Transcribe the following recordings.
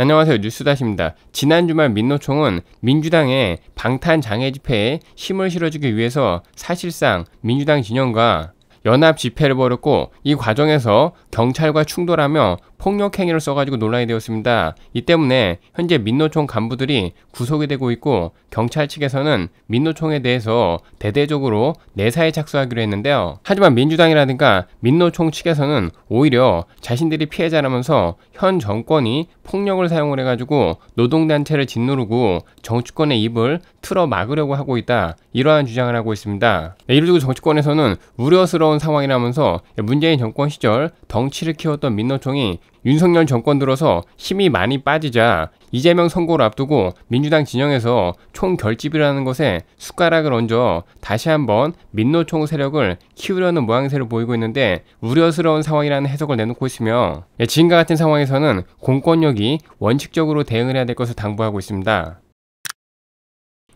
안녕하세요. 뉴스다시입니다. 지난 주말 민노총은 민주당의 방탄 장애 집회에 힘을 실어주기 위해서 사실상 민주당 진영과 연합 집회를 벌였고 이 과정에서 경찰과 충돌하며 폭력행위를 써가지고 논란이 되었습니다. 이 때문에 현재 민노총 간부들이 구속이 되고 있고 경찰 측에서는 민노총에 대해서 대대적으로 내사에 착수하기로 했는데요. 하지만 민주당이라든가 민노총 측에서는 오히려 자신들이 피해자라면서 현 정권이 폭력을 사용을 해가지고 노동단체를 짓누르고 정치권의 입을 틀어 막으려고 하고 있다. 이러한 주장을 하고 있습니다. 네, 이를 두고 정치권에서는 우려스러운 상황이라면서 문재인 정권 시절 덩치를 키웠던 민노총이 윤석열 정권 들어서 힘이 많이 빠지자 이재명 선거를 앞두고 민주당 진영에서 총결집이라는 것에 숟가락을 얹어 다시 한번 민노총 세력을 키우려는 모양새를 보이고 있는데 우려스러운 상황이라는 해석을 내놓고 있으며 예, 지금과 같은 상황에서는 공권력이 원칙적으로 대응을 해야 될 것을 당부하고 있습니다.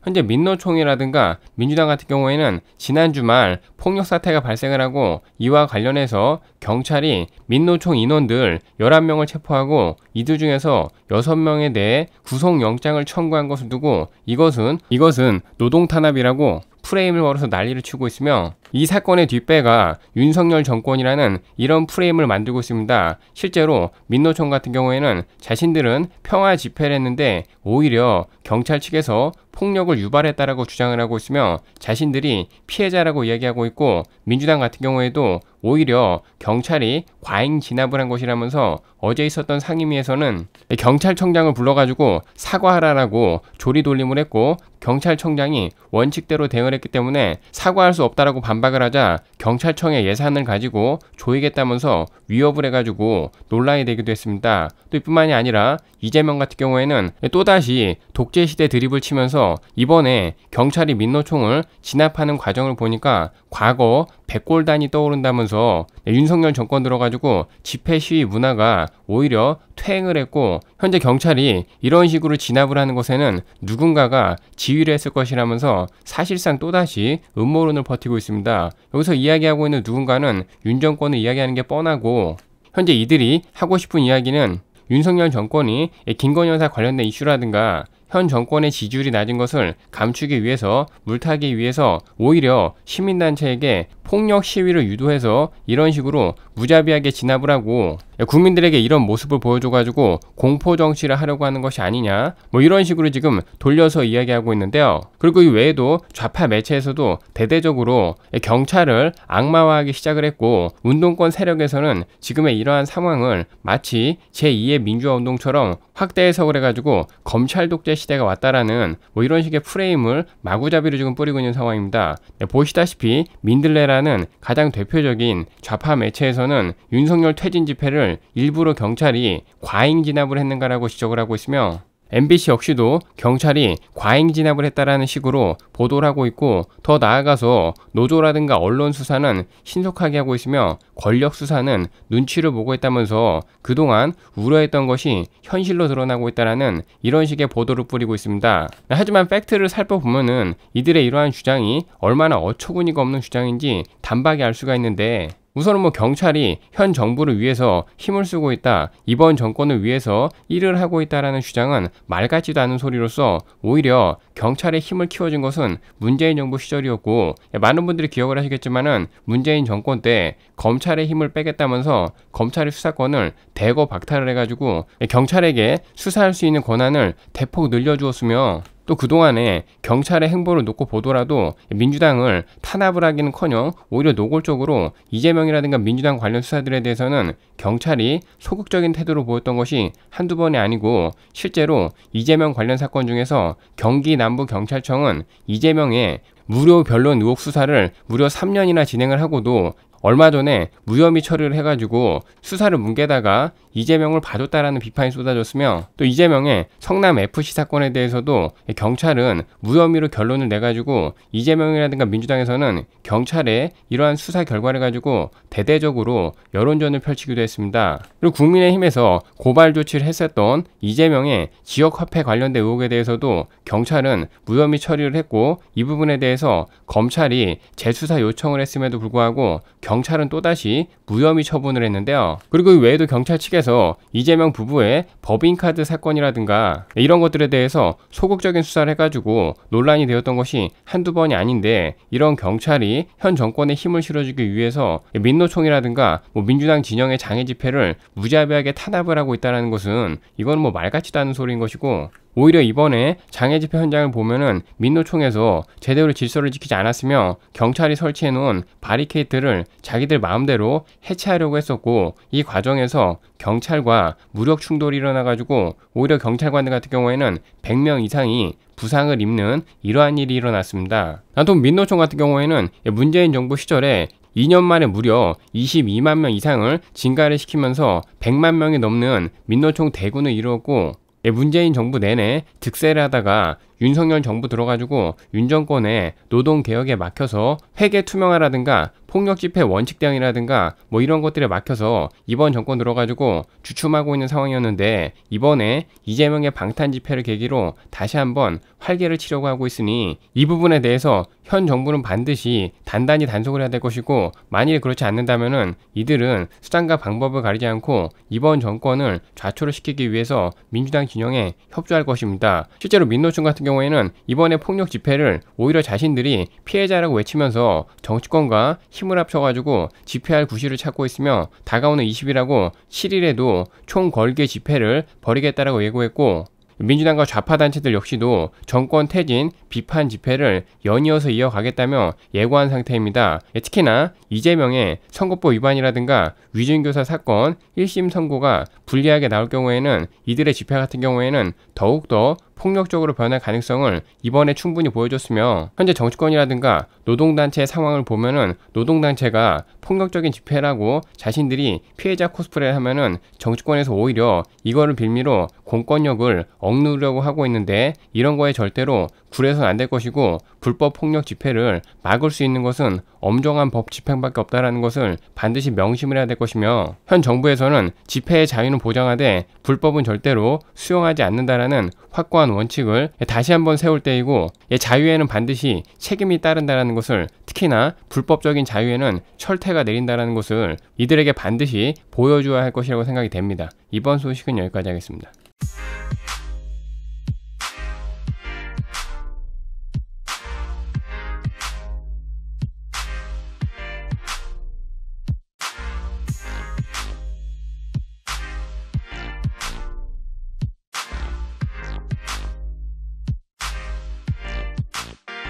현재 민노총이라든가 민주당 같은 경우에는 지난 주말 폭력 사태가 발생을 하고 이와 관련해서 경찰이 민노총 인원들 11명을 체포하고 이들 중에서 6명에 대해 구속영장을 청구한 것을 두고 이것은 이것은 노동 탄압이라고 프레임을 걸어서 난리를 치고 있으며 이 사건의 뒷배가 윤석열 정권이라는 이런 프레임을 만들고 있습니다. 실제로 민노총 같은 경우에는 자신들은 평화 집회를 했는데 오히려 경찰 측에서 폭력을 유발했다라고 주장을 하고 있으며 자신들이 피해자라고 이야기하고 있고 민주당 같은 경우에도 오히려 경찰이 과잉 진압을 한 것이라면서 어제 있었던 상임위에서는 경찰청장을 불러가지고 사과하라라고 조리돌림을 했고 경찰청장이 원칙대로 대응을 했기 때문에 사과할 수 없다라고 반박을 하자 경찰청의 예산을 가지고 조이겠다면서 위협을 해가지고 논란이 되기도 했습니다. 또 이뿐만이 아니라 이재명 같은 경우에는 또다시 독재시대 드립을 치면서 이번에 경찰이 민노총을 진압하는 과정을 보니까 과거 백골단이 떠오른다면서 예, 윤석열 정권 들어가지고 집회 시위 문화가 오히려 퇴행을 했고 현재 경찰이 이런 식으로 진압을 하는 것에는 누군가가 지휘를 했을 것이라면서 사실상 또다시 음모론을 버티고 있습니다. 여기서 이야기하고 있는 누군가는 윤 정권을 이야기하는 게 뻔하고 현재 이들이 하고 싶은 이야기는 윤석열 정권이 예, 김건희 여사 관련된 이슈라든가 현 정권의 지지율이 낮은 것을 감추기 위해서 물타기 위해서 오히려 시민단체에게 폭력 시위를 유도해서 이런 식으로 무자비하게 진압을 하고 국민들에게 이런 모습을 보여줘가지고 공포 정치를 하려고 하는 것이 아니냐 뭐 이런 식으로 지금 돌려서 이야기하고 있는데요. 그리고 이 외에도 좌파 매체에서도 대대적으로 경찰을 악마화하기 시작을 했고 운동권 세력에서는 지금의 이러한 상황을 마치 제2의 민주화 운동처럼 확대 해서그래가지고 검찰 독재 시대가 왔다라는 뭐 이런 식의 프레임을 마구잡이로 지금 뿌리고 있는 상황입니다. 네, 보시다시피 민들레라는 가장 대표적인 좌파 매체에서는 윤석열 퇴진 집회를 일부러 경찰이 과잉 진압을 했는가라고 지적을 하고 있으며 MBC 역시도 경찰이 과잉 진압을 했다라는 식으로 보도를 하고 있고 더 나아가서 노조라든가 언론 수사는 신속하게 하고 있으며 권력 수사는 눈치를 보고 있다면서 그동안 우려했던 것이 현실로 드러나고 있다라는 이런 식의 보도를 뿌리고 있습니다. 네, 하지만 팩트를 살펴보면은 이들의 이러한 주장이 얼마나 어처구니가 없는 주장인지 단박에 알 수가 있는데 우선은 뭐 경찰이 현 정부를 위해서 힘을 쓰고 있다, 이번 정권을 위해서 일을 하고 있다라는 주장은 말 같지도 않은 소리로서 오히려 경찰의 힘을 키워준 것은 문재인 정부 시절이었고 예, 많은 분들이 기억을 하시겠지만은 문재인 정권 때 검찰의 힘을 빼겠다면서 검찰의 수사권을 대거 박탈을 해가지고 예, 경찰에게 수사할 수 있는 권한을 대폭 늘려주었으며 또 그동안에 경찰의 행보를 놓고 보더라도 민주당을 탄압을 하기는커녕 오히려 노골적으로 이재명이라든가 민주당 관련 수사들에 대해서는 경찰이 소극적인 태도로 보였던 것이 한두 번이 아니고 실제로 이재명 관련 사건 중에서 경기 남부 경찰청은 이재명의 무료 변론 의혹 수사를 무려 3년이나 진행을 하고도 얼마 전에 무혐의 처리를 해가지고 수사를 뭉개다가 이재명을 봐줬다라는 비판이 쏟아졌으며 또 이재명의 성남 FC 사건에 대해서도 경찰은 무혐의로 결론을 내가지고 이재명이라든가 민주당에서는 경찰의 이러한 수사 결과를 가지고 대대적으로 여론전을 펼치기도 했습니다. 그리고 국민의힘에서 고발 조치를 했었던 이재명의 지역 화폐 관련된 의혹에 대해서도 경찰은 무혐의 처리를 했고 이 부분에 대해서 검찰이 재수사 요청을 했음에도 불구하고 경찰은 또다시 무혐의 처분을 했는데요. 그리고 이 외에도 경찰 측에서 그래서 이재명 부부의 법인카드 사건이라든가 이런 것들에 대해서 소극적인 수사를 해가지고 논란이 되었던 것이 한두 번이 아닌데 이런 경찰이 현정권의 힘을 실어주기 위해서 민노총이라든가 뭐 민주당 진영의 장애 집회를 무자비하게 탄압을 하고 있다는 것은 이건 뭐 말같지도 않은 소리인 것이고 오히려 이번에 장애 집회 현장을 보면은 민노총에서 제대로 질서를 지키지 않았으며 경찰이 설치해 놓은 바리케이트를 자기들 마음대로 해체하려고 했었고 이 과정에서 경찰과 무력 충돌이 일어나 가지고 오히려 경찰관들 같은 경우에는 100명 이상이 부상을 입는 이러한 일이 일어났습니다. 나도 민노총 같은 경우에는 예, 문재인 정부 시절에 2년 만에 무려 22만 명 이상을 증가를 시키면서 100만 명이 넘는 민노총 대군을 이루었고 예, 문재인 정부 내내 득세를 하다가 윤석열 정부 들어가지고 윤 정권의 노동 개혁에 막혀서 회계 투명화라든가 폭력 집회 원칙 대응이라든가뭐 이런 것들에 막혀서 이번 정권 들어가지고 주춤하고 있는 상황이었는데 이번에 이재명의 방탄 집회를 계기로 다시 한번 활개를 치려고 하고 있으니 이 부분에 대해서 현 정부는 반드시 단단히 단속을 해야 될 것이고 만일 그렇지 않는다면은 이들은 수단과 방법을 가리지 않고 이번 정권을 좌초를 시키기 위해서 민주당 진영에 협조할 것입니다. 실제로 민노총 같은 경우에는 이번에 폭력 집회를 오히려 자신들이 피해자라고 외치면서 정치권과 힘을 합쳐가지고 집회할 구실을 찾고 있으며 다가오는 20일하고 7일에도 총 걸개 집회를 벌이겠다라고 예고했고 민주당과 좌파 단체들 역시도 정권 퇴진 비판 집회를 연이어서 이어가겠다며 예고한 상태입니다. 예, 특히나 이재명의 선거법 위반이라든가 위증교사 사건 1심 선고가 불리하게 나올 경우에는 이들의 집회 같은 경우에는 더욱더 폭력적으로 변할 가능성을 이번에 충분히 보여줬으며 현재 정치권이라든가 노동단체의 상황을 보면은 노동단체가 폭력적인 집회라고 자신들이 피해자 코스프레를 하면은 정치권에서 오히려 이거를 빌미로 공권력을 억누르려고 하고 있는데 이런 거에 절대로 굴해선안될 것이고 불법 폭력 집회를 막을 수 있는 것은 엄정한 법 집행밖에 없다라는 것을 반드시 명심을 해야 될 것이며 현 정부에서는 집회의 자유는 보장하되 불법은 절대로 수용하지 않는다라는 확고한 공고한 원칙을 다시 한번 세울 때이고 예, 자유에는 반드시 책임이 따른다는 것을 특히나 불법적인 자유에는 철퇴가 내린다는 것을 이들에게 반드시 보여줘야 할 것이라고 생각이 됩니다. 이번 소식은 여기까지 하겠습니다.